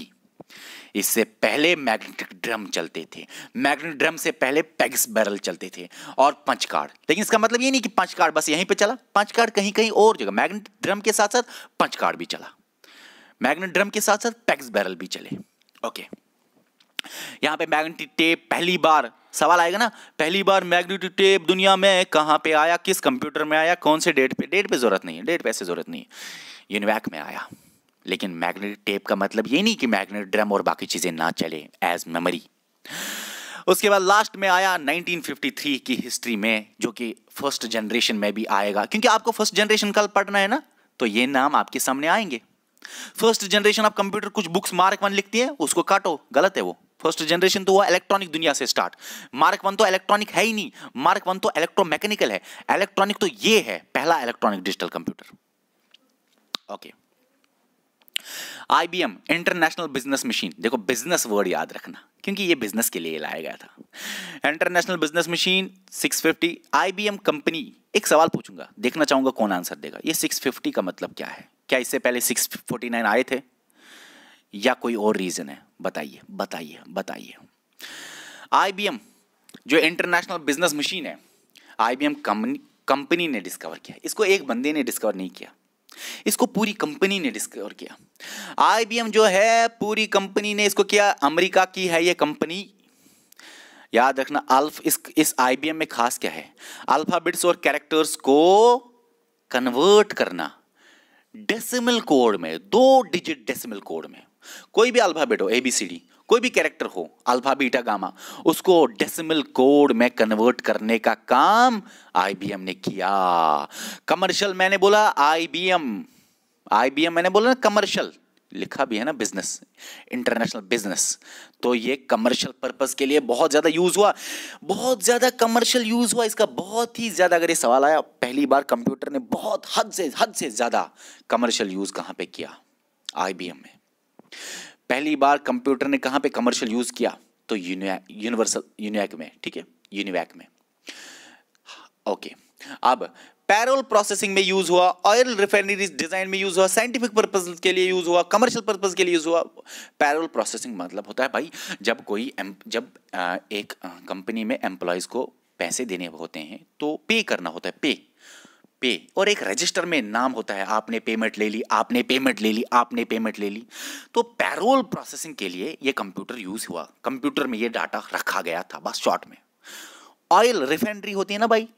इससे पहले मैग्नेटिक ड्रम चलते थे मैग्नेटिक ड्रम से पहले पैग्स बैरल चलते थे और पंच कार्ड लेकिन इसका मतलब ये नहीं कि पंच कार्ड बस यहीं पर चला पंच कार्ड कहीं कहीं और जगह मैग्नेटिक ड्रम के साथ साथ पंच कार्ड भी चला मैग्नेट ड्रम के साथ साथ पेग्स बैरल भी चले ओके यहाँ पे मैग्नेटिक टेप पहली बार सवाल आएगा ना पहली बार मैग्नेटिक टेप दुनिया में कहाँ पे आया किस कंप्यूटर में आया कौन से डेट पे डेट पे जरूरत नहीं है डेट पे ऐसे जरूरत नहीं है यूनिवैक में आया लेकिन मैग्नेटिक टेप का मतलब ये नहीं कि मैग्नेट ड्रम और बाकी चीज़ें ना चले एज मेमोरी उसके बाद लास्ट में आया 1953 की हिस्ट्री में जो कि फर्स्ट जनरेशन में भी आएगा क्योंकि आपको फर्स्ट जनरेशन कल पढ़ना है ना तो ये नाम आपके सामने आएंगे फर्स्ट जनरेशन आप कंप्यूटर कुछ बुक्स मार्क वन लिखती है उसको काटो गलत है वो फर्स्ट जनरेशन तो हुआ इलेक्ट्रॉनिक दुनिया से स्टार्ट मार्क वन तो इलेक्ट्रॉनिक है ही नहीं मार्क वन तो इलेक्ट्रोमैकेनिकल है इलेक्ट्रॉनिक तो ये है पहला electronic digital computer okay okay. IBM international business machine देखो बिजनेस वर्ड याद रखना क्योंकि ये बिजनेस के लिए लाया गया था international business machine 650 IBM company एक सवाल पूछूंगा देखना चाहूंगा कौन आंसर देगा ये 650 का मतलब क्या है क्या इससे पहले 649 आए थे या कोई और रीजन है बताइए बताइए बताइए आईबीएम जो इंटरनेशनल बिजनेस मशीन है आईबीएम कंपनी ने डिस्कवर किया इसको एक बंदे ने डिस्कवर नहीं किया इसको पूरी कंपनी ने डिस्कवर किया आईबीएम जो है पूरी कंपनी ने इसको किया अमेरिका की है ये कंपनी याद रखना अल्फ इस इस आईबीएम में खास क्या है अल्फाबेट्स और कैरेक्टर्स को कन्वर्ट करना डेसिमल कोड में दो डिजिट डेसिमल कोड में कोई भी अल्फाबेट हो एबीसीडी कोई भी कैरेक्टर हो अल्फा बीटा गामा उसको डेसिमल कोड में कन्वर्ट करने का काम आईबीएम ने किया कमर्शियल मैंने बोला आईबीएम आईबीएम मैंने बोला ना कमर्शियल लिखा भी है ना बिजनेस इंटरनेशनल बिजनेस तो ये कमर्शियल पर्पस के लिए बहुत ज़्यादा यूज़ हुआ बहुत ज़्यादा कमर्शियल यूज़ हुआ इसका बहुत ही ज़्यादा अगर ये सवाल आया पहली बार कंप्यूटर ने बहुत हद से हद से ज़्यादा कमर्शियल यूज़ कहां पे किया आईबीएम में पहली बार कंप्यूटर ने कहाँ पे कमर्शियल यूज़ किया तो यूनिवर्सल यूनिवैक में ठीक है यूनिवैक में ओके अब पैरोल प्रोसेसिंग में यूज हुआ ऑयल रिफाइनरी डिजाइन में यूज हुआ साइंटिफिक पर्पज के लिए यूज हुआ कमर्शियल पर्पज के लिए यूज हुआ पैरोल प्रोसेसिंग मतलब होता है भाई जब कोई जब एक कंपनी में एम्प्लॉयज को पैसे देने होते हैं तो पे करना होता है पे पे और एक रजिस्टर में नाम होता है आपने पेमेंट ले ली आपने पेमेंट ले ली आपने पेमेंट ले ली तो पैरोल प्रोसेसिंग के लिए ये कंप्यूटर यूज़ हुआ कंप्यूटर में ये डाटा रखा गया था बस शॉर्ट में ऑयल रिफाइनरी होती है ना भाई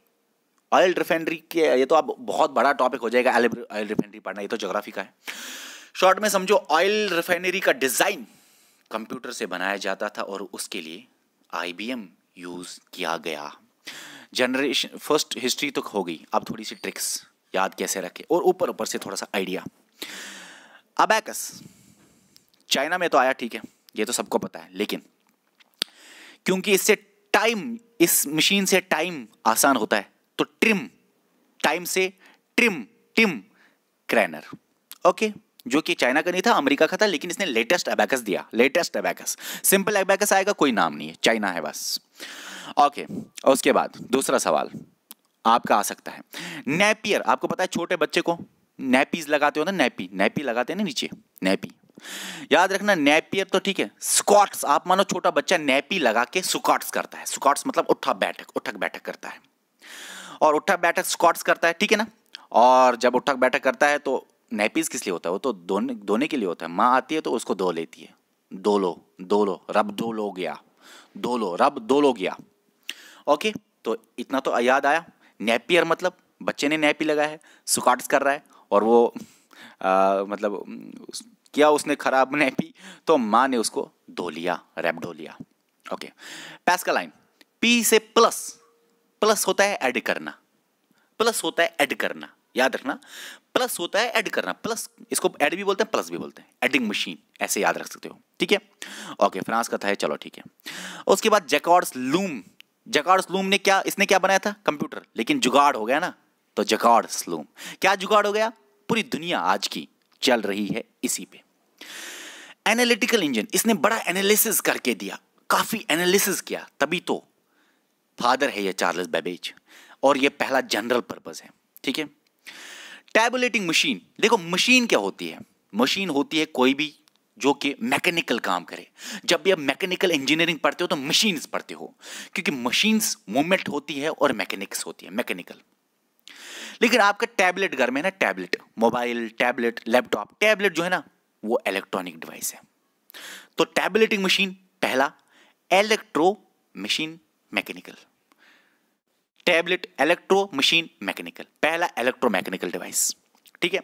ऑयल रिफाइनरी के ये तो अब बहुत बड़ा टॉपिक हो जाएगा ऑयल रिफाइनरी पढ़ना ये तो जोग्राफी का है शॉर्ट में समझो ऑयल रिफाइनरी का डिज़ाइन कंप्यूटर से बनाया जाता था और उसके लिए आईबीएम यूज़ किया गया जनरेशन फर्स्ट हिस्ट्री तो हो गई अब थोड़ी सी ट्रिक्स याद कैसे रखे और ऊपर ऊपर से थोड़ा सा आइडिया अबैकस चाइना में तो आया ठीक है ये तो सबको पता है लेकिन क्योंकि इससे टाइम इस मशीन से टाइम आसान होता है तो ट्रिम टाइम से ट्रिम टिम क्रैनर ओके जो कि चाइना का नहीं था अमेरिका का था लेकिन इसने लेटेस्ट अबैकस दिया लेटेस्ट अबैकस सिंपल अबैकस आएगा कोई नाम नहीं है चाइना है बस ओके उसके बाद दूसरा सवाल आपका आ सकता है नेपियर आपको पता है छोटे बच्चे को नेपीज लगाते हो ना नेपी नेपी लगाते हैं ना नीचे नेपी याद रखना नेपियर तो ठीक है स्कॉट्स आप मानो छोटा बच्चा नेपी लगा के सुकॉट्स करता है सुकॉट्स मतलब उठा बैठक उठक बैठक करता है और उठक बैठक स्कॉट्स करता है ठीक है ना और जब उठक बैठक करता है तो नेपीज किस लिए होता है वो तो धोने धोने के लिए होता है माँ आती है तो उसको धो लेती है दो लो दो लो रब दो लो गया दो लो रब दो लो गया ओके तो इतना तो याद आया नेपियर मतलब बच्चे ने नेपी लगाया है सुकाट्स कर रहा है और वो आ, मतलब किया उसने खराब नेपी तो माँ ने उसको धो लिया रैप धो लिया ओके लाइन पी से प्लस प्लस होता है ऐड करना प्लस होता है ऐड करना याद रखना प्लस होता है ऐड करना प्लस इसको ऐड भी बोलते हैं प्लस भी बोलते हैं एडिंग मशीन ऐसे याद रख सकते हो ठीक है ओके फ्रांस का था है चलो ठीक है उसके बाद जैकॉर्ड्स लूम जगाड़ स्लूम ने क्या इसने क्या बनाया था कंप्यूटर लेकिन जुगाड़ हो गया ना तो जगाड़ स्लूम क्या जुगाड़ हो गया पूरी दुनिया आज की चल रही है इसी पे एनालिटिकल इंजन इसने बड़ा एनालिसिस करके दिया काफ़ी एनालिसिस किया तभी तो फादर है ये चार्ल्स बेबेज और ये पहला जनरल पर्पज़ है ठीक है टैबुलेटिंग मशीन देखो मशीन क्या होती है मशीन होती है कोई भी जो कि मैकेनिकल काम करे जब भी आप मैकेनिकल इंजीनियरिंग पढ़ते हो तो मशीन्स पढ़ते हो क्योंकि मशीन्स मूवमेंट होती है और मैकेनिक्स होती है मैकेनिकल लेकिन आपका टैबलेट घर में ना tablet mobile tablet laptop tablet जो है ना वो इलेक्ट्रॉनिक डिवाइस है तो टैबलेटिंग मशीन पहला electro machine mechanical tablet electro machine mechanical पहला इलेक्ट्रो मैकेनिकल डिवाइस ठीक है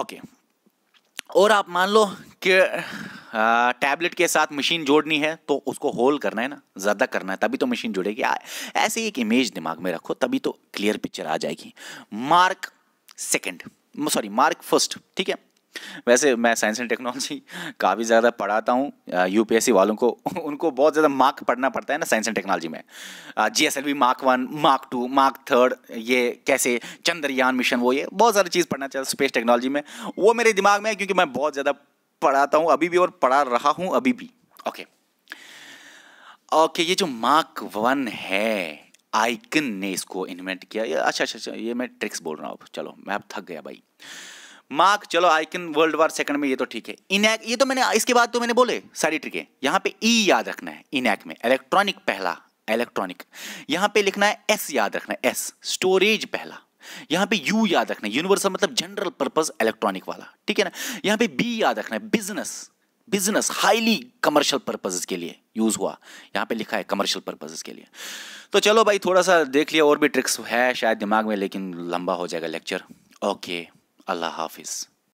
ओके और आप मान लो कि टैबलेट के साथ मशीन जोड़नी है तो उसको होल करना है ना ज़्यादा करना है तभी तो मशीन जुड़ेगी ऐसे ही एक इमेज दिमाग में रखो तभी तो क्लियर पिक्चर आ जाएगी Mark second sorry Mark first ठीक है वैसे मैं साइंस एंड टेक्नोलॉजी काफ़ी ज़्यादा पढ़ाता हूँ यूपीएससी वालों को उनको बहुत ज़्यादा मार्क पढ़ना पड़ता है ना साइंस एंड टेक्नोलॉजी में G S L V Mark one Mark two Mark third ये कैसे चंद्रयान मिशन वो ये बहुत सारी चीज़ पढ़ना चाहता स्पेस टेक्नोलॉजी में वो मेरे दिमाग में है क्योंकि मैं बहुत ज़्यादा पढ़ाता हूँ अभी भी और पढ़ा रहा हूँ अभी भी ओके ओके ये जो मार्क वन है आइकन ने इसको इन्वेंट किया ये अच्छा अच्छा अच्छा ये मैं ट्रिक्स बोल रहा हूँ चलो मैं अब थक गया भाई मार्क चलो I can world war second में ये तो ठीक है इनैक ये तो मैंने इसके बाद तो मैंने बोले सारी ट्रिकें यहाँ पे ई e याद रखना है इनैक में इलेक्ट्रॉनिक पहला इलेक्ट्रॉनिक यहाँ पे लिखना है एस याद रखना है एस स्टोरेज पहला यहां पे यू याद रखना है यूनिवर्सल मतलब जनरल पर्पज इलेक्ट्रॉनिक वाला ठीक है ना यहां पे बी याद रखना है business business highly commercial purpose के लिए यूज हुआ यहां पे लिखा है कमर्शियल पर्पज के लिए तो चलो भाई थोड़ा सा देख लिया और भी ट्रिक्स है शायद दिमाग में लेकिन लंबा हो जाएगा लेक्चर ओके الله حافظ